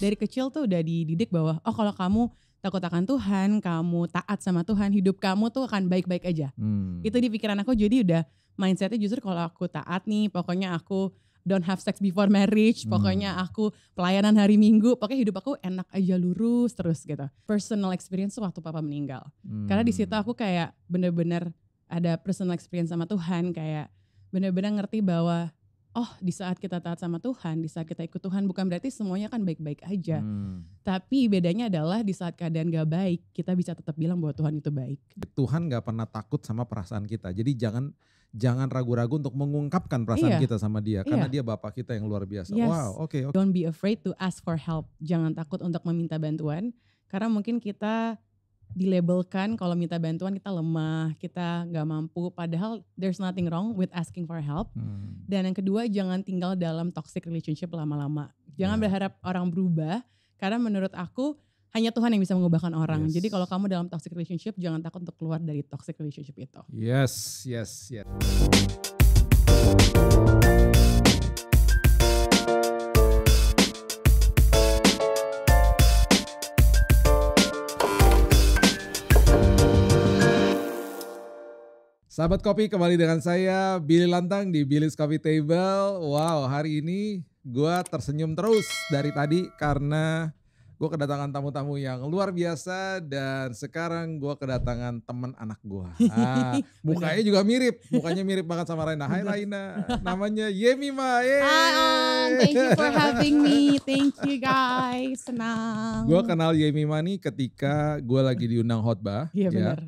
dari kecil tuh udah dididik bahwa oh kalau kamu takut akan Tuhan, kamu taat sama Tuhan, hidup kamu tuh akan baik-baik aja. Hmm. Itu di pikiran aku jadi udah mindsetnya justru kalau aku taat nih, pokoknya aku don't have sex before marriage, hmm. pokoknya aku pelayanan hari Minggu, pokoknya hidup aku enak aja lurus terus gitu. Personal experience tuh waktu papa meninggal. Hmm. Karena di situ hmm. aku kayak bener-bener ada personal experience sama Tuhan kayak bener-bener ngerti bahwa oh di saat kita taat sama Tuhan, di saat kita ikut Tuhan bukan berarti semuanya kan baik-baik aja. Hmm. Tapi bedanya adalah di saat keadaan gak baik, kita bisa tetap bilang bahwa Tuhan itu baik. Tuhan gak pernah takut sama perasaan kita. Jadi jangan jangan ragu-ragu untuk mengungkapkan perasaan iya. kita sama dia karena iya. dia Bapak kita yang luar biasa. Yes. Wow, oke okay, okay. Don't be afraid to ask for help. Jangan takut untuk meminta bantuan karena mungkin kita dilabelkan kalau minta bantuan kita lemah, kita nggak mampu. Padahal there's nothing wrong with asking for help. Hmm. Dan yang kedua jangan tinggal dalam toxic relationship lama-lama. Jangan yeah. berharap orang berubah karena menurut aku hanya Tuhan yang bisa mengubahkan orang. Yes. Jadi kalau kamu dalam toxic relationship jangan takut untuk keluar dari toxic relationship itu. Yes, yes, yes. Sahabat kopi kembali dengan saya Billy Lantang di Billy's Coffee Table. Wow, hari ini gue tersenyum terus dari tadi karena gue kedatangan tamu-tamu yang luar biasa dan sekarang gue kedatangan teman anak gue. Ah, mukanya juga mirip, mukanya mirip banget sama Raina. Hai Raina, namanya Yemi Ma. Hi um, thank you for having me, thank you guys, senang. Gue kenal Yemi Ma nih ketika gue lagi diundang khotbah. Iya ya. benar.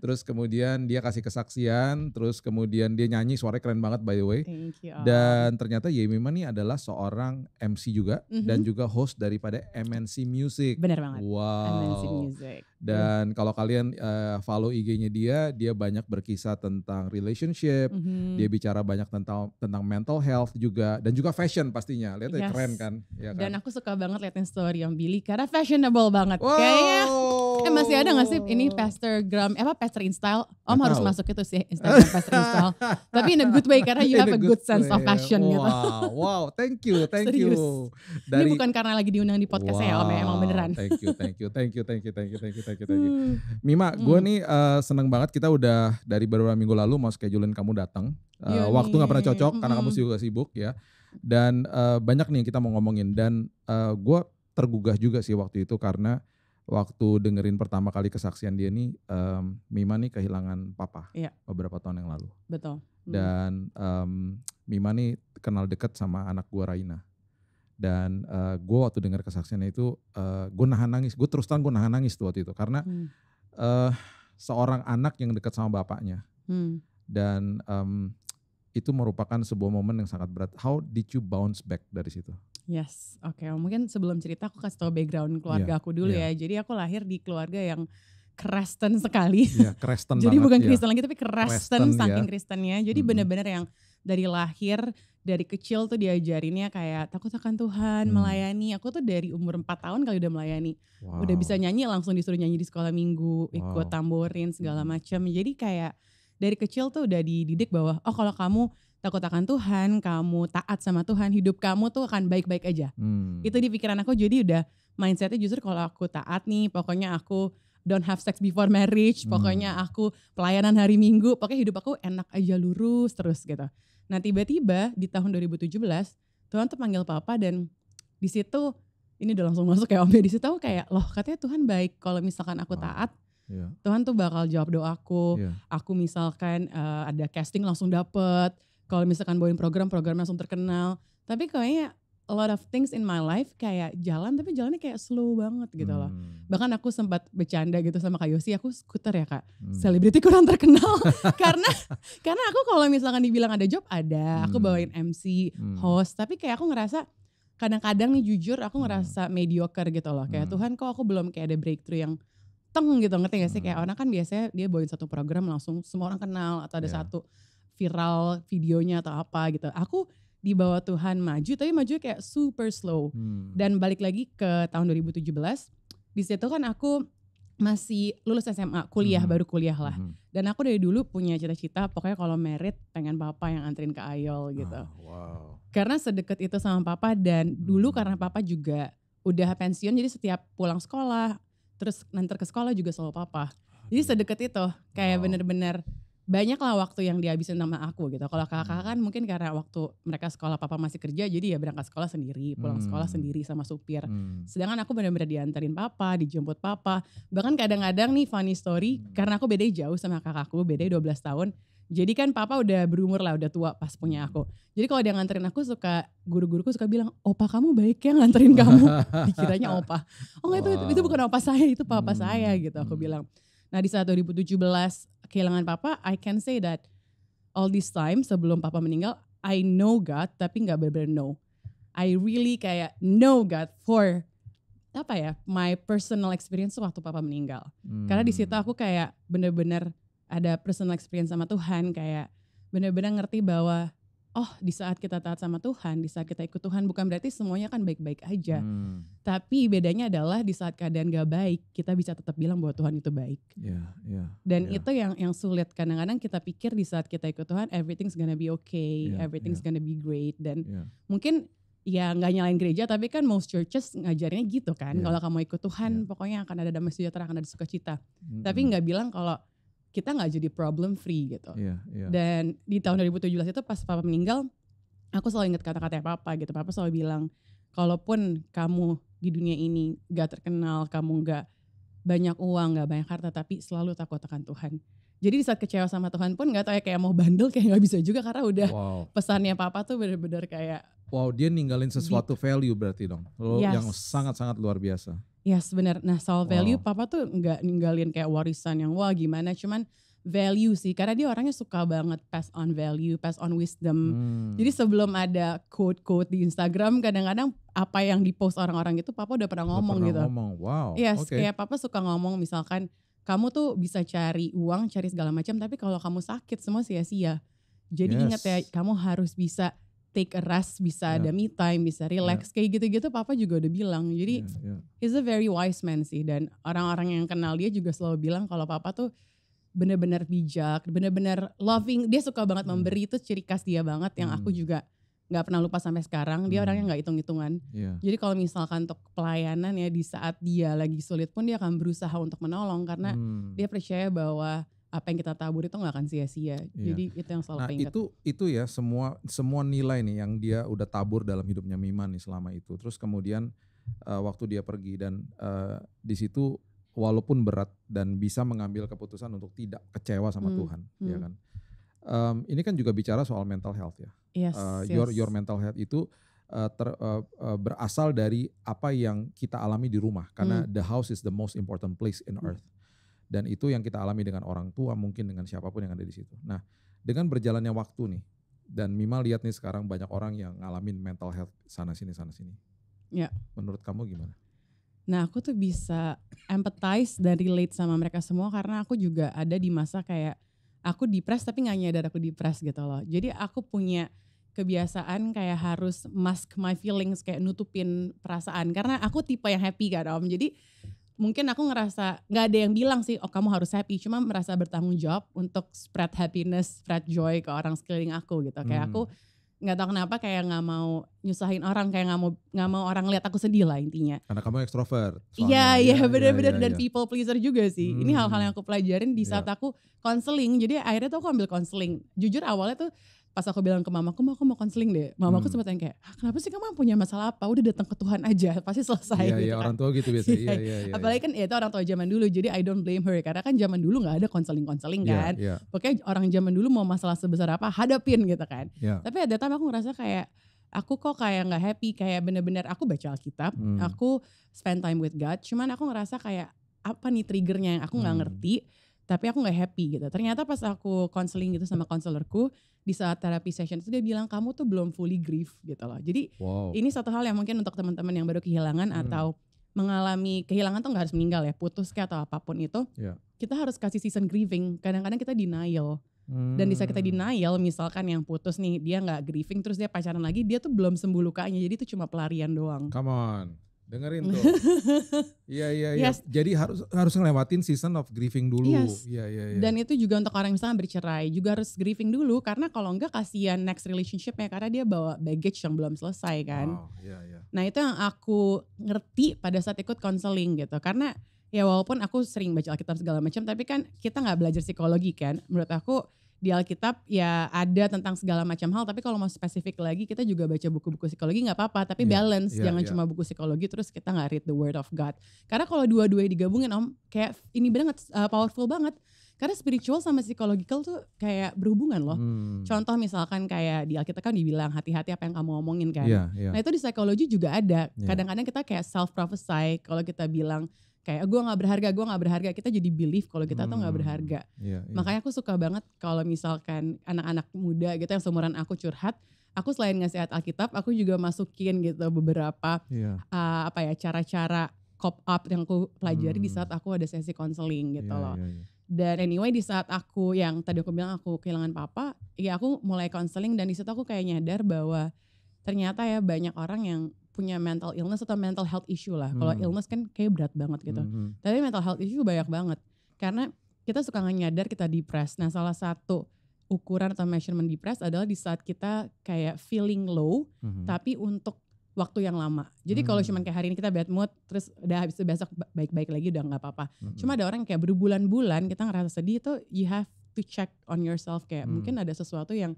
Terus kemudian dia kasih kesaksian, terus kemudian dia nyanyi, suaranya keren banget by the way. Thank you. Dan ternyata Yemi Ma nih adalah seorang MC juga mm -hmm. dan juga host daripada MNC Music Music. Bener banget. Wow. MNC Music. Dan hmm. kalau kalian uh, follow IG-nya dia, dia banyak berkisah tentang relationship, hmm. dia bicara banyak tentang tentang mental health juga dan juga fashion pastinya. Lihat yes. keren kan? Ya kan? Dan aku suka banget liatin story yang Billy karena fashionable banget. Wow. Kayaknya eh masih ada gak sih ini pastor gram eh, apa pastor install? Om Gak harus tahu. masuk itu sih Instagram pastor install. Tapi in a good way karena you have a good, sense of fashion gitu. wow. gitu. Wow, thank you, thank Serius. you. Dari, ini bukan karena lagi diundang di podcast wow. ya Om ya, emang beneran. Thank you, thank you, thank you, thank you, thank you, thank you kita gitu you, hmm. Mima, hmm. gue nih uh, seneng banget kita udah dari beberapa minggu lalu mau schedulein kamu datang. Uh, eh, ya waktu nggak pernah cocok mm -hmm. karena kamu juga sibuk ya. Dan uh, banyak nih kita mau ngomongin dan uh, gue tergugah juga sih waktu itu karena waktu dengerin pertama kali kesaksian dia nih um, Mima nih kehilangan papa iya. beberapa tahun yang lalu. Betul. Hmm. Dan um, Mima nih kenal dekat sama anak gue Raina dan uh, eh, gue waktu dengar kesaksiannya itu uh, eh, gue nahan nangis gue terus terang gue nahan nangis tuh waktu itu karena hmm. uh, seorang anak yang dekat sama bapaknya hmm. dan um, itu merupakan sebuah momen yang sangat berat how did you bounce back dari situ yes oke okay. Oh, mungkin sebelum cerita aku kasih tau background keluarga yeah. aku dulu yeah. ya jadi aku lahir di keluarga yang Kristen sekali. Iya, Kristen Jadi banget, bukan iya. Kristen yeah. lagi tapi Kristen, Kristen saking ya. Kristennya. Jadi mm -hmm. benar-benar yang dari lahir dari kecil tuh diajarinnya kayak takut akan Tuhan, hmm. melayani. Aku tuh dari umur 4 tahun kali udah melayani. Wow. Udah bisa nyanyi langsung disuruh nyanyi di sekolah minggu, wow. ikut tamborin segala hmm. macam. Jadi kayak dari kecil tuh udah dididik bahwa oh kalau kamu takut akan Tuhan, kamu taat sama Tuhan, hidup kamu tuh akan baik-baik aja. Hmm. Itu di pikiran aku jadi udah mindsetnya justru kalau aku taat nih, pokoknya aku don't have sex before marriage, pokoknya hmm. aku pelayanan hari Minggu, pokoknya hidup aku enak aja lurus terus gitu. Nah tiba-tiba di tahun 2017 Tuhan tuh panggil papa dan di situ ini udah langsung masuk ya Om ya, di situ aku kayak loh katanya Tuhan baik kalau misalkan aku taat yeah. Tuhan tuh bakal jawab doaku. Yeah. Aku misalkan uh, ada casting langsung dapet. Kalau misalkan bawain program, program langsung terkenal. Tapi kayaknya a lot of things in my life kayak jalan tapi jalannya kayak slow banget gitu loh. Hmm. Bahkan aku sempat bercanda gitu sama Kak Yosi, aku skuter ya Kak. Hmm. Selebriti kurang terkenal karena karena aku kalau misalkan dibilang ada job ada, hmm. aku bawain MC, hmm. host, tapi kayak aku ngerasa kadang-kadang nih jujur aku hmm. ngerasa hmm. mediocre gitu loh. Kayak hmm. Tuhan kok aku belum kayak ada breakthrough yang teng gitu ngerti gak sih? Hmm. Kayak orang kan biasanya dia bawain satu program langsung semua orang kenal atau ada yeah. satu viral videonya atau apa gitu. Aku dibawa Tuhan maju tapi maju kayak super slow hmm. dan balik lagi ke tahun 2017 di situ kan aku masih lulus SMA kuliah hmm. baru kuliah lah hmm. dan aku dari dulu punya cita-cita pokoknya kalau merit pengen papa yang anterin ke Ayol gitu ah, wow. karena sedekat itu sama papa dan hmm. dulu karena papa juga udah pensiun jadi setiap pulang sekolah terus nanti ke sekolah juga selalu papa jadi sedekat itu kayak bener-bener banyaklah waktu yang dihabisin sama aku gitu. Kalau kakak kakak hmm. kan mungkin karena waktu mereka sekolah papa masih kerja jadi ya berangkat sekolah sendiri, pulang hmm. sekolah sendiri sama supir. Hmm. Sedangkan aku benar-benar diantarin papa, dijemput papa. Bahkan kadang-kadang nih funny story hmm. karena aku beda jauh sama kakakku, beda 12 tahun. Jadi kan papa udah berumur lah, udah tua pas punya hmm. aku. Jadi kalau dia nganterin aku suka guru-guruku suka bilang, "Opa kamu baik ya nganterin kamu." Dikiranya opa. Oh enggak itu itu bukan opa saya, itu papa hmm. saya gitu aku hmm. bilang. Nah di saat 2017 kehilangan papa, I can say that all this time sebelum papa meninggal, I know God tapi nggak benar-benar know. I really kayak know God for apa ya my personal experience waktu papa meninggal. Hmm. Karena di situ aku kayak bener-bener ada personal experience sama Tuhan kayak bener-bener ngerti bahwa oh di saat kita taat sama Tuhan, di saat kita ikut Tuhan bukan berarti semuanya kan baik-baik aja. Hmm. Tapi bedanya adalah di saat keadaan gak baik, kita bisa tetap bilang bahwa Tuhan itu baik. Yeah, yeah, Dan yeah. itu yang yang sulit kadang-kadang kita pikir di saat kita ikut Tuhan everything's gonna be okay, yeah, everything's yeah. gonna be great dan yeah. mungkin ya nggak nyalain gereja tapi kan most churches ngajarnya gitu kan yeah. kalau kamu ikut Tuhan yeah. pokoknya akan ada damai sejahtera akan ada sukacita mm -hmm. tapi nggak bilang kalau kita nggak jadi problem free gitu. Yeah, yeah. Dan di tahun 2017 itu pas papa meninggal, aku selalu ingat kata-kata papa gitu. Papa selalu bilang, kalaupun kamu di dunia ini gak terkenal, kamu gak banyak uang, gak banyak harta, tapi selalu takut akan Tuhan. Jadi di saat kecewa sama Tuhan pun gak tau ya kayak mau bandel kayak gak bisa juga karena udah wow. pesannya papa tuh bener-bener kayak Wow dia ninggalin gitu. sesuatu value berarti dong, lo yes. yang sangat-sangat luar biasa. Yes sebenarnya Nah soal value wow. papa tuh nggak ninggalin kayak warisan yang wah gimana. Cuman value sih karena dia orangnya suka banget pass on value, pass on wisdom. Hmm. Jadi sebelum ada quote-quote di Instagram kadang-kadang apa yang dipost orang-orang itu papa udah pernah ngomong udah pernah gitu. Ngomong. Wow. Yes, okay. kayak papa suka ngomong misalkan kamu tuh bisa cari uang, cari segala macam tapi kalau kamu sakit semua sia-sia. Jadi yes. ingat ya kamu harus bisa take a rest, bisa yeah. ada me time, bisa relax yeah. kayak gitu-gitu papa juga udah bilang. Jadi yeah, yeah. he's a very wise man sih dan orang-orang yang kenal dia juga selalu bilang kalau papa tuh bener-bener bijak, bener-bener loving. Dia suka banget mm. memberi itu ciri khas dia banget yang mm. aku hmm. juga nggak pernah lupa sampai sekarang. Dia mm. orangnya nggak hitung-hitungan. Yeah. Jadi kalau misalkan untuk pelayanan ya di saat dia lagi sulit pun dia akan berusaha untuk menolong karena mm. dia percaya bahwa apa yang kita tabur itu nggak akan sia-sia. Yeah. Jadi itu yang selalu nah, ingat. itu itu ya semua semua nilai nih yang dia udah tabur dalam hidupnya Miman nih selama itu. Terus kemudian uh, waktu dia pergi dan uh, di situ walaupun berat dan bisa mengambil keputusan untuk tidak kecewa sama hmm. Tuhan, ya hmm. ya kan. Um, ini kan juga bicara soal mental health ya. Yes, uh, yes. Your your mental health itu uh, ter, uh, uh, berasal dari apa yang kita alami di rumah karena hmm. the house is the most important place in hmm. earth dan itu yang kita alami dengan orang tua, mungkin dengan siapapun yang ada di situ. Nah, dengan berjalannya waktu nih, dan Mima lihat nih sekarang banyak orang yang ngalamin mental health sana sini sana sini. Ya. Menurut kamu gimana? Nah, aku tuh bisa empathize dan relate sama mereka semua karena aku juga ada di masa kayak aku depres tapi nggak nyadar aku depres gitu loh. Jadi aku punya kebiasaan kayak harus mask my feelings kayak nutupin perasaan karena aku tipe yang happy kan om jadi mungkin aku ngerasa nggak ada yang bilang sih oh kamu harus happy cuma merasa bertanggung jawab untuk spread happiness spread joy ke orang sekeliling aku gitu kayak aku hmm. nggak tahu kenapa kayak nggak mau nyusahin orang kayak nggak mau nggak mau orang lihat aku sedih lah intinya karena kamu ekstrovert iya iya, iya benar-benar iya, iya, dan people pleaser juga sih hmm. ini hal-hal hmm. yang aku pelajarin di saat yeah. aku konseling jadi akhirnya tuh aku ambil konseling jujur awalnya tuh pas aku bilang ke mama aku mau konseling deh. Mamaku hmm. sempat yang kayak, ah, kenapa sih kamu punya masalah apa? Udah datang ke Tuhan aja, pasti selesai. Iya, gitu iya, kan. orang tua gitu biasanya. iya, iya, iya, Apalagi iya. kan ya itu orang tua zaman dulu, jadi I don't blame her. Karena kan zaman dulu nggak ada konseling-konseling iya, kan. Yeah, Pokoknya orang zaman dulu mau masalah sebesar apa, hadapin gitu kan. Yeah. Tapi ada time aku ngerasa kayak, aku kok kayak nggak happy, kayak bener-bener aku baca Alkitab, hmm. aku spend time with God. Cuman aku ngerasa kayak, apa nih triggernya yang aku nggak hmm. ngerti tapi aku nggak happy gitu. Ternyata pas aku konseling gitu sama konselorku di saat terapi session itu dia bilang kamu tuh belum fully grief gitu loh. Jadi wow. ini satu hal yang mungkin untuk teman-teman yang baru kehilangan hmm. atau mengalami kehilangan tuh nggak harus meninggal ya, putus kayak atau apapun itu. Yeah. Kita harus kasih season grieving. Kadang-kadang kita denial. Dan di saat kita hmm. denial, misalkan yang putus nih, dia nggak grieving, terus dia pacaran lagi, dia tuh belum sembuh lukanya, jadi itu cuma pelarian doang. Come on. Dengerin tuh. Iya iya iya. Jadi harus harus ngelewatin season of grieving dulu. Iya yes. iya iya. Dan itu juga untuk orang misalnya bercerai juga harus grieving dulu karena kalau enggak kasihan next relationship relationshipnya karena dia bawa baggage yang belum selesai kan. Oh, iya iya. Nah, itu yang aku ngerti pada saat ikut konseling gitu karena ya walaupun aku sering baca Alkitab segala macam tapi kan kita nggak belajar psikologi kan. Menurut aku di Alkitab ya ada tentang segala macam hal tapi kalau mau spesifik lagi kita juga baca buku-buku psikologi nggak apa-apa tapi yeah, balance yeah, jangan yeah. cuma buku psikologi terus kita nggak read the word of God karena kalau dua-duanya digabungin om kayak ini banget uh, powerful banget karena spiritual sama psychological tuh kayak berhubungan loh hmm. contoh misalkan kayak di Alkitab kan dibilang hati-hati apa yang kamu omongin kan yeah, yeah. nah itu di psikologi juga ada iya. kadang-kadang kita kayak self prophesy kalau kita bilang kayak gue nggak berharga gue nggak berharga kita jadi belief kalau kita hmm. tuh nggak hmm. berharga yeah, yeah. makanya aku suka banget kalau misalkan anak-anak muda gitu yang seumuran aku curhat aku selain ngasih alkitab aku juga masukin gitu beberapa yeah. Iya. uh, apa ya cara-cara cop up yang aku pelajari hmm. di saat aku ada sesi konseling gitu yeah, loh yeah, yeah. dan anyway di saat aku yang tadi aku bilang aku kehilangan papa ya aku mulai konseling dan di situ aku kayak nyadar bahwa ternyata ya banyak orang yang punya mental illness atau mental health issue lah. Kalau hmm. illness kan kayak berat banget gitu. Hmm. Tapi mental health issue banyak banget. Karena kita suka nggak nyadar kita depres. Nah salah satu ukuran atau measurement depres adalah di saat kita kayak feeling low, hmm. tapi untuk waktu yang lama. Jadi hmm. kalau cuman kayak hari ini kita bad mood, terus udah habis itu besok baik-baik lagi udah nggak apa-apa. Hmm. Cuma ada orang kayak berbulan-bulan kita ngerasa sedih itu you have to check on yourself kayak hmm. mungkin ada sesuatu yang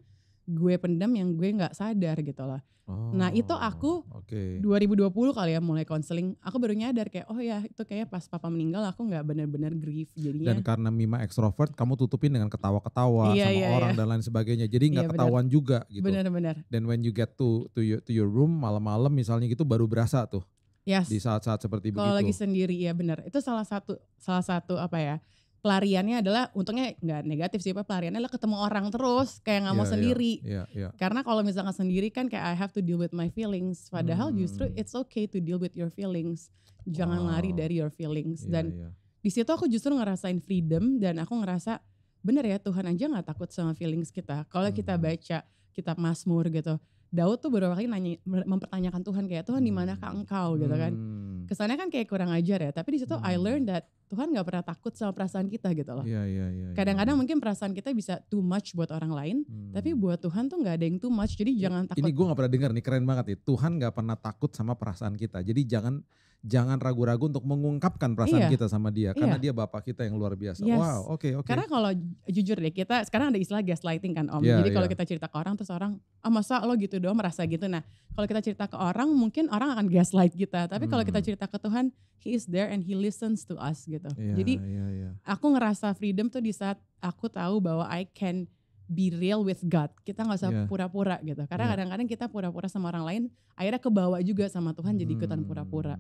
gue pendam yang gue nggak sadar gitu loh. Oh, nah itu oh, aku okay. 2020 kali ya mulai konseling. Aku baru nyadar kayak oh ya itu kayaknya pas papa meninggal aku nggak benar-benar grief jadinya. Dan karena Mima ekstrovert kamu tutupin dengan ketawa-ketawa iya, sama iya, iya. orang iya. dan lain sebagainya. Jadi nggak iya, ketahuan bener. juga gitu. Benar-benar. Dan when you get to to your, to your room malam-malam misalnya gitu baru berasa tuh. Yes. Di saat-saat seperti Kalo begitu. Kalau lagi sendiri ya benar. Itu salah satu salah satu apa ya? pelariannya adalah untungnya nggak negatif sih pak pelariannya adalah ketemu orang terus kayak nggak iya, mau yeah, sendiri yeah, yeah. karena kalau misalnya sendiri kan kayak I have to deal with my feelings padahal hmm. justru it's okay to deal with your feelings jangan wow. lari dari your feelings yeah, dan yeah. di situ aku justru ngerasain freedom dan aku ngerasa bener ya Tuhan aja nggak takut sama feelings kita kalau hmm. kita baca kitab Mazmur gitu Daud tuh beberapa kali nanya mempertanyakan Tuhan kayak Tuhan di manakah hmm. engkau gitu kan. Hmm. Kesannya kan kayak kurang ajar ya, tapi di situ hmm. I learn that Tuhan nggak pernah takut sama perasaan kita gitu loh. Iya, iya iya iya. Kadang-kadang mungkin perasaan kita bisa too much buat orang lain, hmm. tapi buat Tuhan tuh nggak ada yang too much. Jadi ya, jangan takut. Ini gue nggak pernah dengar nih keren banget ya. Tuhan nggak pernah takut sama perasaan kita. Jadi jangan jangan ragu-ragu untuk mengungkapkan perasaan iya. kita sama dia karena iya. dia bapak kita yang luar biasa. Yes. Wow, oke okay, oke. Okay. Karena kalau jujur deh kita sekarang ada istilah gaslighting kan Om. Yeah, Jadi kalau yeah. kita cerita ke orang terus orang ah oh, masa lo gitu doang merasa gitu. Nah, kalau kita cerita ke orang mungkin orang akan gaslight kita, tapi hmm. kalau kita hmm. cerita ke Tuhan, he is there and he listens to us gitu. Yeah, Jadi yeah, yeah. aku ngerasa freedom tuh di saat aku tahu bahwa I can be real with God. Kita nggak usah pura iya. pura-pura gitu. Karena kadang iya. kadang-kadang kita pura-pura sama orang lain, akhirnya kebawa juga sama Tuhan jadi ikutan hmm. pura-pura.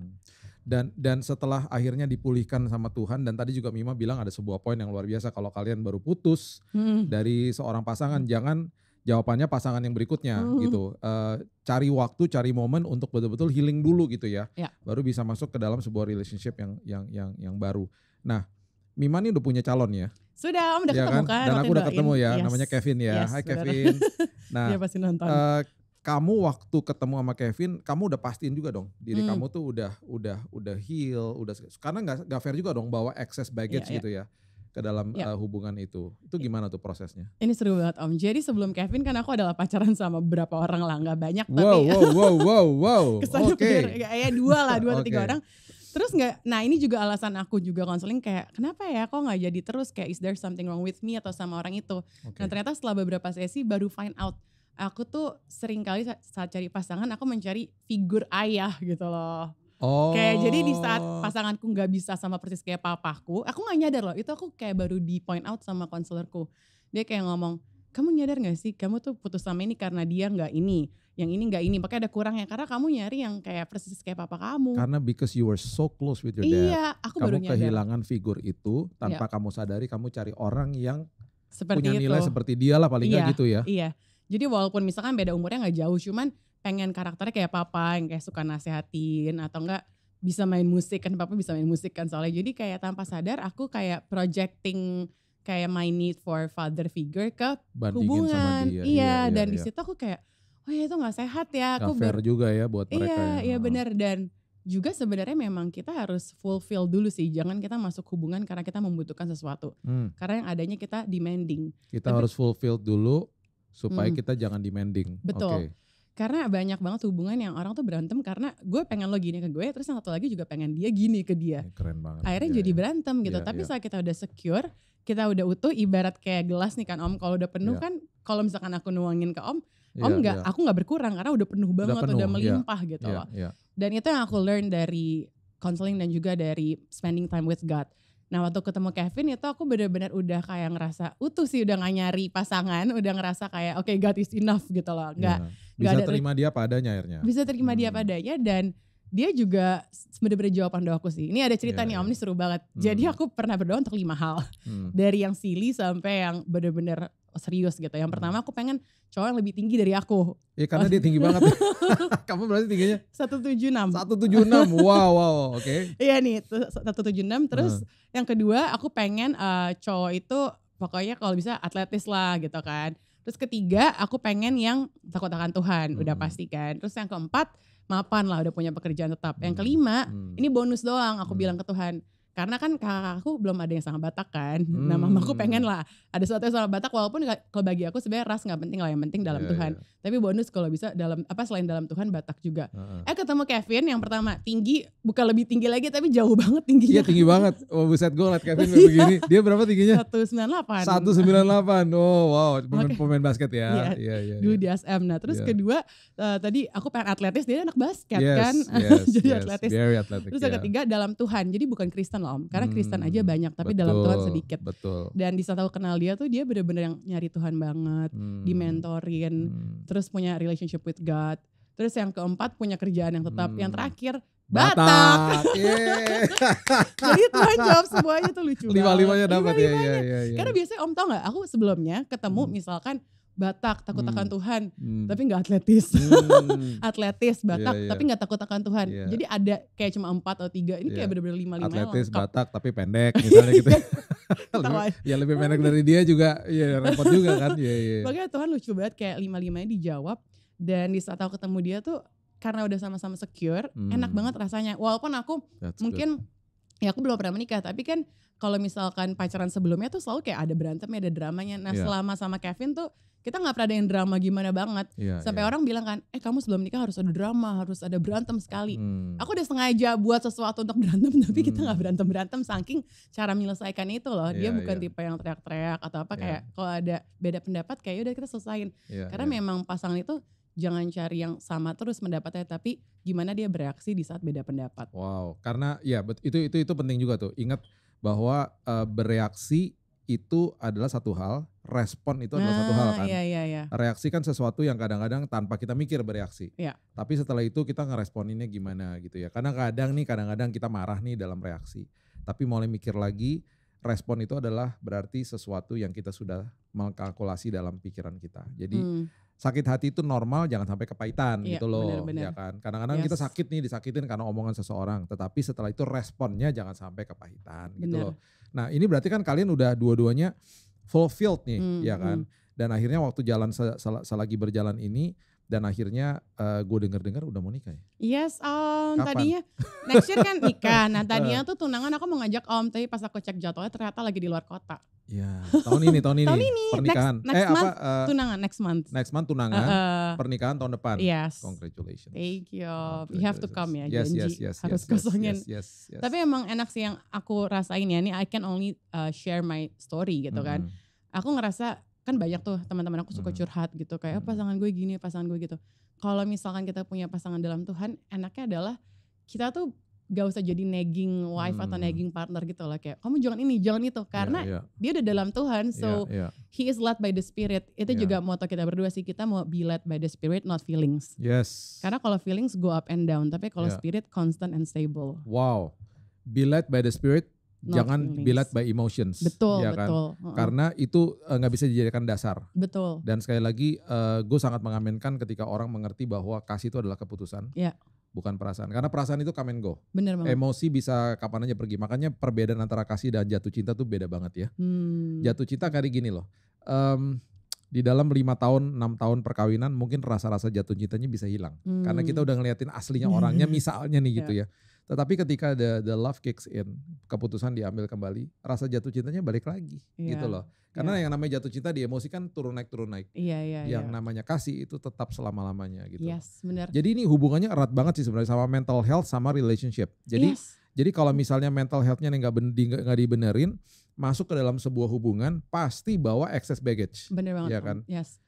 Dan dan setelah akhirnya dipulihkan sama Tuhan dan tadi juga Mima bilang ada sebuah poin yang luar biasa kalau kalian baru putus hmm. dari seorang pasangan jangan jawabannya pasangan yang berikutnya hmm. gitu. Uh, cari waktu, cari momen untuk betul-betul healing dulu gitu ya. ya. Baru bisa masuk ke dalam sebuah relationship yang yang yang yang baru. Nah, Mima ini udah punya calon ya? Sudah, Om udah ya ketemu kan? kan? Dan aku udah ketemu ya, yes. namanya Kevin ya. Yes, Hai Kevin. Nah, dia pasti nonton. Uh, kamu waktu ketemu sama Kevin, kamu udah pastiin juga dong diri hmm. kamu tuh udah udah udah heal, udah karena nggak nggak fair juga dong bawa excess baggage yeah, iya. gitu ya ke dalam yeah. Iya. uh, hubungan itu. Itu iya. gimana tuh prosesnya? Ini seru banget Om. Jadi sebelum Kevin kan aku adalah pacaran sama berapa orang lah, nggak banyak wow, tapi wow wow wow wow. Oke. okay. ya dua lah, dua atau okay. tiga orang terus nggak nah ini juga alasan aku juga konseling kayak kenapa ya kok nggak jadi terus kayak is there something wrong with me atau sama orang itu okay. nah ternyata setelah beberapa sesi baru find out aku tuh sering kali saat, cari pasangan aku mencari figur ayah gitu loh Oh. Kayak jadi di saat oh. pasanganku nggak bisa sama persis kayak papaku, aku nggak nyadar loh. Itu aku kayak baru di point out sama konselorku. Dia kayak ngomong, kamu nyadar nggak sih kamu tuh putus sama ini karena dia nggak ini yang ini nggak ini makanya ada kurangnya karena kamu nyari yang kayak persis kayak papa kamu karena because you were so close with your iya, dad iya aku kamu baru nyadar. kehilangan figur itu tanpa iya. kamu sadari kamu cari orang yang seperti punya nilai seperti dia lah paling nggak iya, gitu ya iya jadi walaupun misalkan beda umurnya nggak jauh cuman pengen karakternya kayak papa yang kayak suka nasehatin atau enggak bisa main musik kan papa bisa main musik kan soalnya jadi kayak tanpa sadar aku kayak projecting kayak my need for father figure ke Bandingin hubungan sama dia. Iya, iya, iya dan iya. di situ aku kayak oh ya itu nggak sehat ya aku fair juga ya buat iya, mereka iya ya. iya benar dan juga sebenarnya memang kita harus fulfill dulu sih jangan kita masuk hubungan karena kita membutuhkan sesuatu hmm. karena yang adanya kita demanding kita Tapi, harus fulfill dulu supaya hmm. kita jangan demanding betul okay. karena banyak banget hubungan yang orang tuh berantem karena gue pengen lo gini ke gue terus yang satu lagi juga pengen dia gini ke dia iya, keren banget akhirnya ya, jadi ya. berantem gitu ya, Tapi ya. saat kita udah secure kita udah utuh ibarat kayak gelas nih kan om kalau udah penuh ya. kan kalau misalkan aku nuangin ke om Om oh, iya, nggak, yeah. aku nggak berkurang karena udah penuh banget, udah, penuh, udah iya, melimpah yeah, gitu iya, loh. Yeah. Dan itu yang aku learn dari counseling dan juga dari spending time with God. Nah waktu ketemu Kevin itu aku benar-benar udah kayak ngerasa utuh sih udah gak nyari pasangan, udah ngerasa kayak oke okay, God is enough gitu loh. Gak, yeah. Bisa gak ada, terima dia padanya. akhirnya. Bisa terima hmm. dia padanya dan dia juga sebenarnya benar jawaban doaku sih. Ini ada cerita yeah, nih Om, yeah. ini seru banget. Hmm. Jadi aku pernah berdoa untuk lima hal. Hmm. Dari yang silly sampai yang benar-benar serius gitu. Yang hmm. pertama aku pengen cowok yang lebih tinggi dari aku. Iya karena dia tinggi banget. Kamu berarti tingginya? 176. 176. Wow, wow, oke. Okay. iya nih, 176. Terus hmm. yang kedua aku pengen uh, cowok itu pokoknya kalau bisa atletis lah gitu kan. Terus ketiga aku pengen yang takut akan Tuhan, hmm. udah pasti kan. Terus yang keempat mapan lah udah punya pekerjaan tetap. Yang hmm. kelima, hmm. ini bonus doang aku hmm. bilang ke Tuhan karena kan kakak belum ada yang sangat Batak kan. Nah, hmm. Nah mamaku pengen lah ada sesuatu yang sangat Batak walaupun kalau bagi aku sebenarnya ras nggak penting lah yang penting dalam yeah, Tuhan. Yeah. Tapi bonus kalau bisa dalam apa selain dalam Tuhan Batak juga. Uh Eh ketemu Kevin yang pertama tinggi bukan lebih tinggi lagi tapi jauh banget tingginya. Iya tinggi banget. oh, buset gue liat Kevin iya. begini. Dia berapa tingginya? 198. 198. Oh wow pemain, okay. pemain basket ya. Iya yeah. yeah, yeah, Dulu di SM. Nah terus yeah. kedua uh, tadi aku pengen atletis dia anak basket yes, kan. Yes, Jadi yes, atletis. Very athletic, terus yang yeah. ketiga dalam Tuhan. Jadi bukan Kristen om karena hmm, Kristen aja hmm, banyak tapi betul, dalam Tuhan sedikit betul. dan di saat aku kenal dia tuh dia bener-bener yang nyari Tuhan banget hmm, dimentorin hmm. terus punya relationship with God terus yang keempat punya kerjaan yang tetap hmm. yang terakhir Batak. Batak. Yeah. Jadi Tuhan jawab semuanya tuh lucu. Lima limanya dapat ya, ya, ya, ya, ya. Karena biasanya Om tau nggak, aku sebelumnya ketemu hmm. misalkan Batak takut hmm. Tuhan, hmm. tapi nggak atletis. Hmm. atletis iya, Batak, yeah, yeah. tapi nggak takut akan Tuhan. Yeah. Jadi ada kayak cuma empat atau tiga. Ini yeah. kayak iya. bener-bener lima lima. Atletis Batak tapi pendek misalnya gitu. Iya. ya lebih pendek dari dia juga, ya repot juga kan. Yeah, yeah. Makanya Tuhan lucu banget kayak lima limanya dijawab dan di saat aku ketemu dia tuh karena udah sama-sama secure, hmm. enak banget rasanya. Walaupun aku That's mungkin good ya aku belum pernah menikah tapi kan kalau misalkan pacaran sebelumnya tuh selalu kayak ada berantemnya ada dramanya nah yeah. selama sama Kevin tuh kita nggak pernah ada yang drama gimana banget yeah, sampai yeah. orang bilang kan eh kamu sebelum nikah harus ada drama harus ada berantem sekali hmm. aku udah sengaja buat sesuatu untuk berantem tapi hmm. kita nggak berantem hmm. berantem saking cara menyelesaikan itu loh yeah, dia iya, bukan yeah. tipe yang teriak-teriak atau apa yeah. kayak kalau ada beda pendapat kayak ya udah kita selesain yeah, karena yeah. memang pasangan itu jangan cari yang sama terus mendapatnya tapi gimana dia bereaksi di saat beda pendapat. Wow, karena ya itu itu itu penting juga tuh. Ingat bahwa uh, bereaksi itu adalah satu hal, respon itu adalah nah, satu hal ah, kan. Iya, iya, iya. Reaksi kan sesuatu yang kadang-kadang tanpa kita mikir bereaksi. Iya. Tapi setelah itu kita ngeresponinnya gimana gitu ya. Karena kadang nih kadang-kadang kita marah nih dalam reaksi. Tapi mulai mikir lagi, respon itu adalah berarti sesuatu yang kita sudah mengkalkulasi dalam pikiran kita. Jadi hmm sakit hati itu normal jangan sampai kepahitan ya, gitu loh bener, bener. ya kan kadang-kadang yes. kita sakit nih disakitin karena omongan seseorang tetapi setelah itu responnya jangan sampai kepahitan bener. gitu loh nah ini berarti kan kalian udah dua-duanya fulfilled nih hmm, ya kan hmm. dan akhirnya waktu jalan selagi berjalan ini dan akhirnya uh, eh, gue denger-dengar udah mau nikah ya? Yes om, Kapan? tadinya next year kan nikah. Nah tadinya eh. tuh tunangan aku mau ngajak om, tapi pas aku cek jadwalnya ternyata lagi di luar kota. Ya, tahun ini, tahun ini, tahun ini pernikahan. Next, next eh, month, apa, uh, eh, tunangan next month. Next month tunangan, uh, uh, pernikahan tahun depan. Yes. Congratulations. Thank you. You have to come ya, yes, janji. Yes, yes, Harus yes, kosongin. Yes, yes, yes, Tapi emang enak sih yang aku rasain ya, ini I can only uh, share my story gitu hmm. kan. Mm-hmm. Aku ngerasa kan banyak tuh teman-teman aku suka hmm. curhat gitu kayak oh, hmm. pasangan gue gini pasangan gue gitu kalau misalkan kita punya pasangan dalam Tuhan enaknya adalah kita tuh gak usah jadi nagging wife hmm. atau nagging partner gitu lah kayak kamu jangan ini jangan itu iya, karena yeah, yeah. dia udah dalam Tuhan iya, so yeah, yeah. he is led by the spirit itu yeah. juga moto kita berdua sih kita mau be led by the spirit not feelings yes karena kalau feelings go up and down tapi kalau yeah. spirit constant and stable wow be led by the spirit Not Jangan feelings. by emotions. Betul, ya kan? betul. Uh-uh. Karena itu eh, nggak uh, bisa dijadikan dasar. Betul. Dan sekali lagi, uh, gue sangat mengaminkan ketika orang mengerti bahwa kasih itu adalah keputusan. Yeah bukan perasaan. Karena perasaan itu come and go. Bener banget. Emosi bisa kapan aja pergi. Makanya perbedaan antara kasih dan jatuh cinta tuh beda banget ya. Hmm. Jatuh cinta kali gini loh. Um, di dalam lima tahun, enam tahun perkawinan mungkin rasa-rasa jatuh cintanya bisa hilang. Hmm. Karena kita udah ngeliatin aslinya orangnya misalnya nih gitu yeah. ya, ya. Tetapi ketika the the love kicks in, keputusan diambil kembali, rasa jatuh cintanya balik lagi yeah. gitu loh. Karena yeah. yang namanya jatuh cinta di emosi kan turun naik turun naik. Iya yeah, iya. Yeah, yang yeah. namanya kasih itu tetap selama lamanya gitu. Yes benar. Jadi ini hubungannya erat banget sih sebenarnya sama mental health sama relationship. Jadi yes. jadi kalau misalnya mental healthnya nggak nggak dibenerin, masuk ke dalam sebuah hubungan pasti bawa excess baggage. Bener banget. Iya kan. Yes.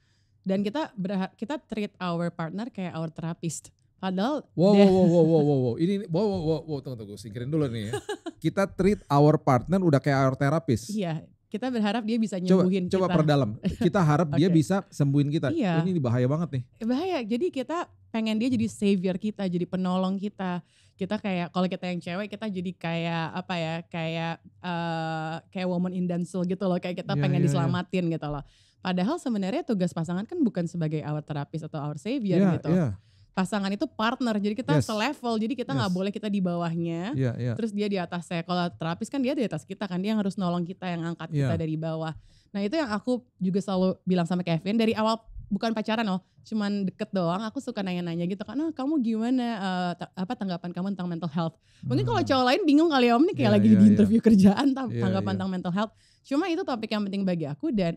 Dan kita kita treat our partner kayak our therapist. Padahal wow wow wow wow wow wow, wow. ini wow wow wow, wow. tunggu tunggu singkirin dulu nih ya. kita treat our partner udah kayak our terapis. Iya, kita berharap dia bisa nyembuhin coba, kita. Coba perdalam. Kita harap okay. dia bisa sembuhin kita. Iya. Ini, ini bahaya banget nih. Eh, bahaya. Jadi kita pengen dia jadi savior kita, jadi penolong kita. Kita kayak kalau kita yang cewek kita jadi kayak apa ya? Kayak uh, kayak woman in damsel gitu loh. Kayak kita yeah, pengen yeah, iya. diselamatin yeah. gitu loh. Padahal sebenarnya tugas pasangan kan bukan sebagai our terapis atau our savior yeah, gitu. Yeah pasangan itu partner jadi kita yes. selevel jadi kita nggak yes. boleh kita di bawahnya yeah, yeah. terus dia di atas saya. kalau terapis kan dia di atas kita kan dia yang harus nolong kita yang angkat yeah. kita iya. dari bawah nah itu yang aku juga selalu bilang sama Kevin dari awal bukan pacaran loh, cuman deket doang. Aku suka nanya-nanya gitu karena ah, kamu gimana uh, ta apa tanggapan kamu tentang mental health? Mungkin kalau hmm. cowok lain bingung kali ya, oh, ini kayak yeah, lagi yeah, di iya. interview yeah. kerjaan iya, tanggapan yeah, yeah. tentang mental health. Cuma itu topik yang penting bagi aku dan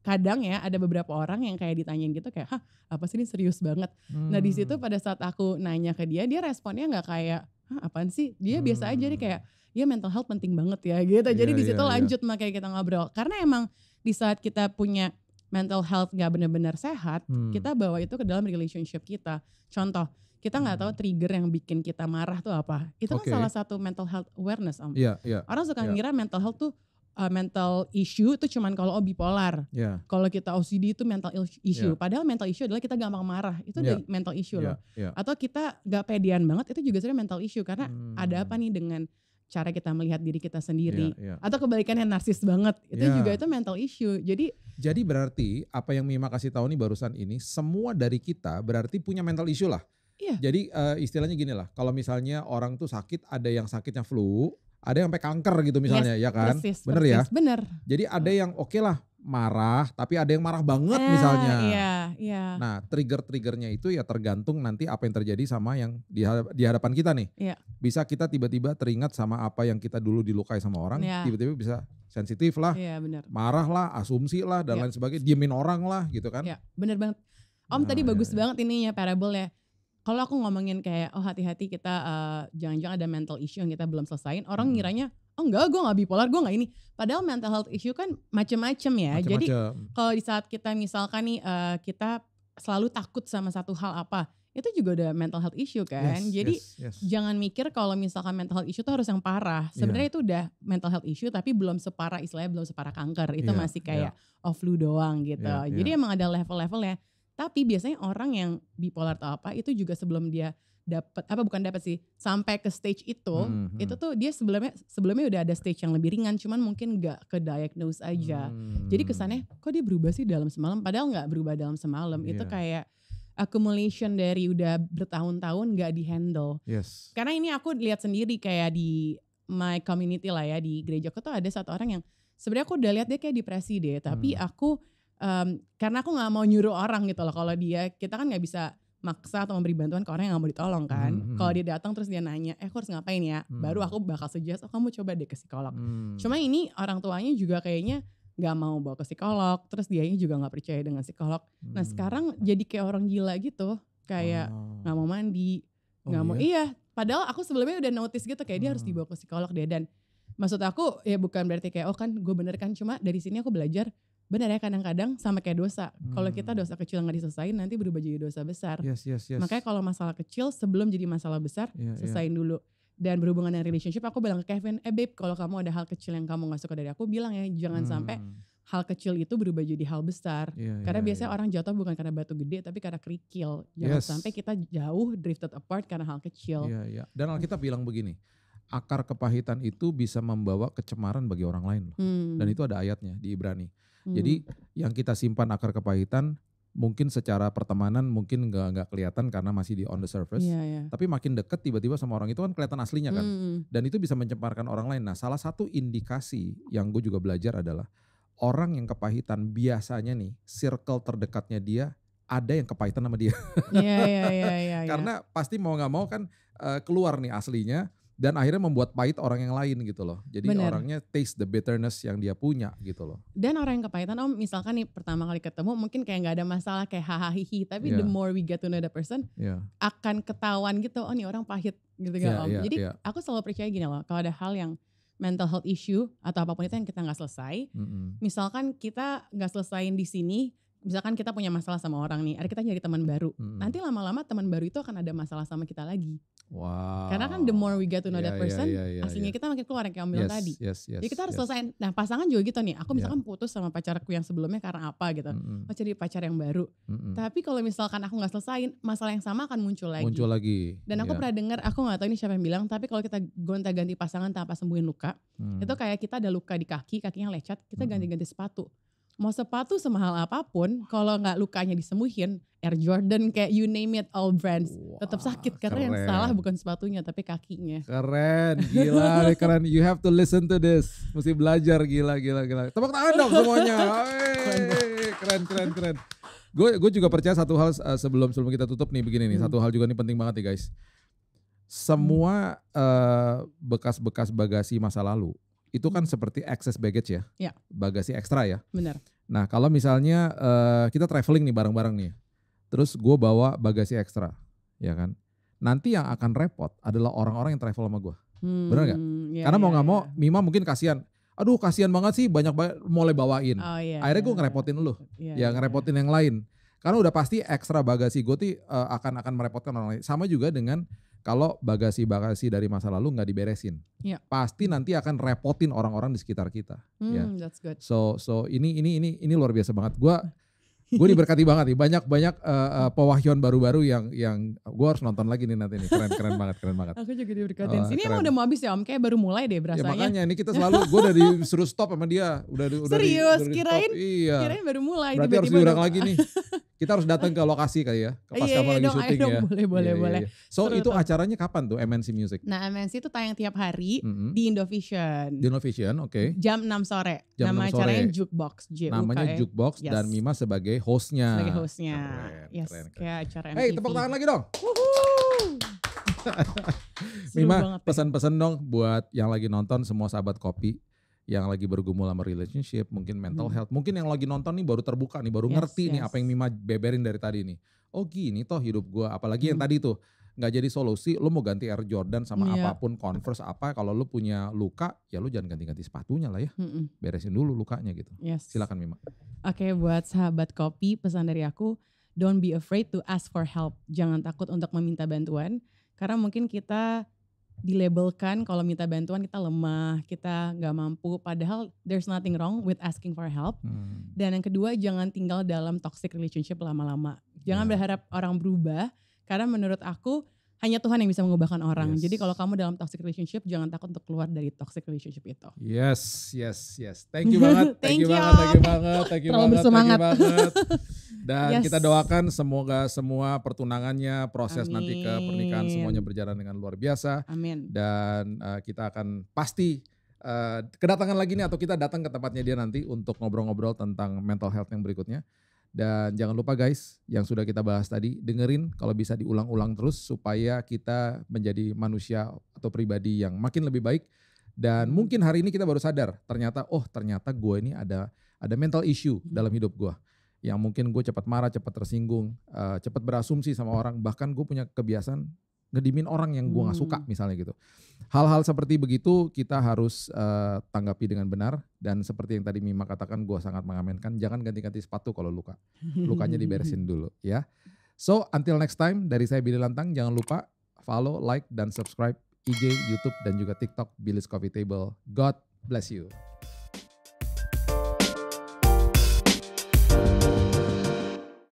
kadang ya ada beberapa orang yang kayak ditanyain gitu kayak hah apa sih ini serius banget hmm. nah di situ hmm. pada saat aku nanya ke dia dia responnya nggak kayak hah apaan sih dia hmm. biasa aja dia kayak hmm. ya mental health penting banget ya gitu jadi iya, di iya, situ yeah, lanjut yeah. makanya kita ngobrol karena emang di saat kita punya mental health nggak benar-benar sehat hmm. kita bawa itu ke dalam relationship kita contoh kita nggak tahu hmm. trigger yang bikin kita marah tuh apa. Itu okay. kan salah satu mental health awareness om. Yeah, yeah, Orang suka yeah. ngira mental health tuh uh, mental issue itu cuman kalau oh bipolar. Yeah. Kalau kita OCD itu mental issue. Yeah. Padahal mental issue adalah kita gampang marah. Itu yeah. Ya. mental issue yeah. loh. Yeah. Atau kita gak pedean banget itu juga sebenarnya mental issue karena hmm. ada apa nih dengan cara kita melihat diri kita sendiri yeah, yeah. atau kebalikannya narsis banget itu yeah. juga itu mental issue jadi jadi berarti apa yang Mima kasih tahu nih barusan ini semua dari kita berarti punya mental issue lah yeah. Jadi uh, istilahnya gini lah, kalau misalnya orang tuh sakit ada yang sakitnya flu, ada yang sampai kanker gitu misalnya yes, ya kan persis, bener persis, ya bener jadi ada yang oke okay lah marah tapi ada yang marah banget eh, misalnya iya, iya. nah trigger triggernya itu ya tergantung nanti apa yang terjadi sama yang di, hadapan kita nih iya. bisa kita tiba-tiba teringat sama apa yang kita dulu dilukai sama orang iya. tiba-tiba bisa sensitif lah iya, bener. marah lah asumsi lah dan iya. lain sebagainya diemin orang lah gitu kan iya, bener banget om nah, tadi iya, bagus iya. banget ininya parable ya kalau aku ngomongin kayak oh hati-hati kita jangan eh, jangan-jangan ada mental issue yang kita belum selesaiin, orang hmm. ngiranya oh enggak gue nggak bipolar gue nggak ini padahal mental health issue kan macem-macem ya macem-macem. jadi kalau di saat kita misalkan nih uh, kita selalu takut sama satu hal apa itu juga ada mental health issue kan yes, jadi yes, yes. jangan mikir kalau misalkan mental health issue tuh harus yang parah iya. sebenarnya yeah. itu udah mental health issue tapi belum separah istilahnya belum separah kanker itu yeah, masih iya. kayak yeah. oh flu doang gitu yeah, iya. jadi emang ada level-levelnya tapi biasanya orang yang bipolar atau apa itu juga sebelum dia dapat apa bukan dapat sih sampai ke stage itu mm hmm. itu tuh dia sebelumnya sebelumnya udah ada stage yang lebih ringan cuman mungkin nggak ke diagnose aja hmm. jadi kesannya kok dia berubah sih dalam semalam padahal nggak berubah dalam semalam yeah. itu iya. kayak accumulation dari udah bertahun-tahun nggak dihandle yes. karena ini aku lihat sendiri kayak di my community lah ya di gereja aku tuh ada satu orang yang sebenarnya aku udah lihat dia kayak depresi deh tapi mm. aku um, karena aku nggak mau nyuruh orang gitu loh kalau dia kita kan nggak bisa maksa atau memberi bantuan ke orang yang gak mau ditolong kan. Hmm, hmm. Kalau hmm. dia datang terus dia nanya, "Eh, aku harus ngapain ya?" Hmm. Baru aku bakal suggest, "Oh, kamu coba deh ke psikolog." Hmm. Cuma ini orang tuanya juga kayaknya nggak mau bawa ke psikolog, terus dia juga nggak percaya dengan psikolog. Nah, hmm. Nah, sekarang jadi kayak orang gila gitu, kayak oh. nggak oh. mau mandi, oh, nggak oh, mau iya? iya. Padahal aku sebelumnya udah notice gitu kayak hmm. dia harus hmm. dibawa ke psikolog deh dan maksud aku ya bukan berarti kayak oh kan gue bener kan cuma dari sini aku belajar benar ya kadang-kadang sama kayak dosa. Hmm. Kalau kita dosa kecil nggak diselesain nanti berubah jadi dosa besar. Yes, yes, yes. Makanya kalau masalah kecil sebelum jadi masalah besar, yeah, iya. selesain yeah. dulu. Dan berhubungan dengan relationship, aku bilang ke Kevin, eh babe kalau kamu ada hal kecil yang kamu nggak suka dari aku, bilang ya jangan hmm. sampai hal kecil itu berubah jadi hal besar. Yeah, iya, karena iya, biasanya yeah. orang jatuh bukan karena batu gede tapi karena kerikil. Jangan yes. sampai kita jauh drifted apart karena hal kecil. yeah, Yeah. Dan Alkitab bilang begini, akar kepahitan itu bisa membawa kecemaran bagi orang lain Hmm. Dan itu ada ayatnya di Ibrani. Hmm. Jadi yang kita simpan akar kepahitan mungkin secara pertemanan mungkin nggak nggak kelihatan karena masih di on the surface. Yeah, yeah. Tapi makin deket tiba-tiba sama orang itu kan kelihatan aslinya kan. Hmm. hmm. Dan itu bisa mencemarkan orang lain. Nah, salah satu indikasi yang gue juga belajar adalah orang yang kepahitan biasanya nih circle terdekatnya dia ada yang kepahitan sama dia. Iya iya iya. iya, iya. Karena pasti mau nggak mau kan eh, keluar nih aslinya dan akhirnya membuat pahit orang yang lain gitu loh. Jadi Bener. orangnya taste the bitterness yang dia punya gitu loh. Dan orang yang kepahitan om oh, misalkan nih pertama kali ketemu mungkin kayak nggak ada masalah kayak hahaha tapi yeah. the iya. more we get to know the person yeah. akan ketahuan gitu oh nih orang pahit gitu kan yeah, om. Yeah, Jadi yeah. aku selalu percaya gini loh kalau ada hal yang mental health issue atau apapun itu yang kita nggak selesai, mm -hmm. misalkan kita nggak selesaiin di sini misalkan kita punya masalah sama orang nih, ada kita nyari teman baru. Hmm. Nanti lama-lama teman baru itu akan ada masalah sama kita lagi. Wow. Karena kan the more we get to know yeah, that iya, person, yeah, yeah, yeah, aslinya yeah. kita makin keluar yang kamu bilang tadi. Yes, yes, Jadi kita harus yes. selesaiin. Nah pasangan juga gitu nih. Aku iya. misalkan yeah. putus sama pacarku yang sebelumnya karena apa gitu. Mm -hmm. Oh cari pacar yang baru. Mm -hmm. Tapi kalau misalkan aku nggak selesaiin, masalah yang sama akan muncul lagi. Muncul lagi. Dan aku yeah. pernah dengar, aku nggak tahu ini siapa yang bilang. Tapi kalau kita gonta-ganti pasangan tanpa sembuhin luka, mm. itu kayak kita ada luka di kaki, kakinya lecet, kita ganti-ganti sepatu mau sepatu semahal apapun kalau nggak lukanya disembuhin Air Jordan kayak you name it all brands wow, tetap sakit karena keren. yang salah bukan sepatunya tapi kakinya keren gila keren you have to listen to this mesti belajar gila gila gila tepuk tangan dong semuanya keren keren keren gue gue juga percaya satu hal eh, sebelum sebelum kita tutup nih begini nih hmm. satu hal juga nih penting banget nih guys hmm. semua eh, bekas-bekas uh, bekas -bekas bagasi masa lalu itu kan seperti excess baggage ya, ya. bagasi ekstra ya. Benar. Nah kalau misalnya uh, kita traveling nih bareng-bareng nih, terus gue bawa bagasi ekstra, ya kan? Nanti yang akan repot adalah orang-orang yang travel sama gue, hmm, benar nggak? Ya, Karena ya, mau nggak ya. mau, Mima mungkin kasihan. Aduh kasihan banget sih banyak banget mulai bawain. Oh, iya, Akhirnya gue ya. ngerepotin lu, iya, ya, ya ngerepotin yang lain. Karena udah pasti ekstra bagasi gue tuh eh, akan akan merepotkan orang lain. Sama juga dengan kalau bagasi-bagasi dari masa lalu nggak diberesin. Yeah. Pasti nanti akan repotin orang-orang di sekitar kita. Mm, ya. That's good. So so ini ini ini ini luar biasa banget. Gua gue diberkati banget nih banyak banyak uh, uh, pewahyuan baru-baru yang yang gue harus nonton lagi nih nanti nih keren keren banget keren banget aku juga diberkati uh, eh, ini emang udah mau habis ya om kayak baru mulai deh ya, berasanya ya makanya ini kita selalu gue udah disuruh stop sama dia udah, udah serius di, udah kirain di iya. kirain baru mulai berarti tiba -tiba harus diurang lagi nih Kita harus datang ke lokasi kali ya, ke pas iya, kamu iya lagi syuting ya. Boleh, boleh, iya, iya, boleh. So itu acaranya kapan tuh MNC Music? Nah MNC itu tayang tiap hari mm-hmm. di Indovision. Di Indovision, oke. Jam 6 sore. Jam Nama 6 acaranya Jukebox. j e. Namanya Jukebox dan Mima sebagai hostnya. Sebagai hostnya. Keren, yes, kayak acara MTV. Hey tepuk tangan lagi dong. Mima ya. pesan-pesan dong buat yang lagi nonton semua sahabat kopi yang lagi bergumul sama relationship, mungkin mental hmm. health, mungkin yang lagi nonton nih baru terbuka nih, baru yes, ngerti yes. nih apa yang Mima beberin dari tadi nih. Oh gini toh hidup gue, apalagi hmm. yang tadi tuh nggak jadi solusi, lu mau ganti Air Jordan sama yeah. apapun Converse apa, kalau lu punya luka ya lu jangan ganti-ganti sepatunya lah ya, Mm-mm. beresin dulu lukanya gitu. Yes. Silakan Mima. Oke okay, buat sahabat kopi pesan dari aku, don't be afraid to ask for help, jangan takut untuk meminta bantuan, karena mungkin kita dilabelkan kalau minta bantuan kita lemah, kita nggak mampu. Padahal there's nothing wrong with asking for help. Hmm. Dan yang kedua jangan tinggal dalam toxic relationship lama-lama. Jangan yeah. berharap orang berubah karena menurut aku hanya Tuhan yang bisa mengubahkan orang. Yes. Jadi kalau kamu dalam toxic relationship jangan takut untuk keluar dari toxic relationship itu. Yes, yes, yes. Thank you banget. Thank, thank you banget, thank you banget, thank you banget, thank you banget. Dan yes. kita doakan semoga semua pertunangannya, proses Amin. nanti ke pernikahan semuanya berjalan dengan luar biasa. Amin. Dan uh, kita akan pasti uh, kedatangan lagi nih atau kita datang ke tempatnya dia nanti untuk ngobrol-ngobrol tentang mental health yang berikutnya. Dan jangan lupa guys, yang sudah kita bahas tadi, dengerin kalau bisa diulang-ulang terus supaya kita menjadi manusia atau pribadi yang makin lebih baik. Dan hmm. mungkin hari ini kita baru sadar, ternyata oh ternyata gue ini ada ada mental issue hmm. dalam hidup gue. Yang mungkin gue cepat marah, cepat tersinggung, uh, cepat berasumsi sama orang. Bahkan gue punya kebiasaan ngedimin orang yang gue nggak suka hmm. misalnya gitu. Hal-hal seperti begitu kita harus uh, tanggapi dengan benar dan seperti yang tadi Mima katakan gue sangat mengamankan jangan ganti-ganti sepatu kalau luka. Lukanya diberesin dulu ya. So until next time dari saya Billy Lantang jangan lupa follow, like dan subscribe IG, YouTube dan juga TikTok Billy's Coffee Table. God bless you.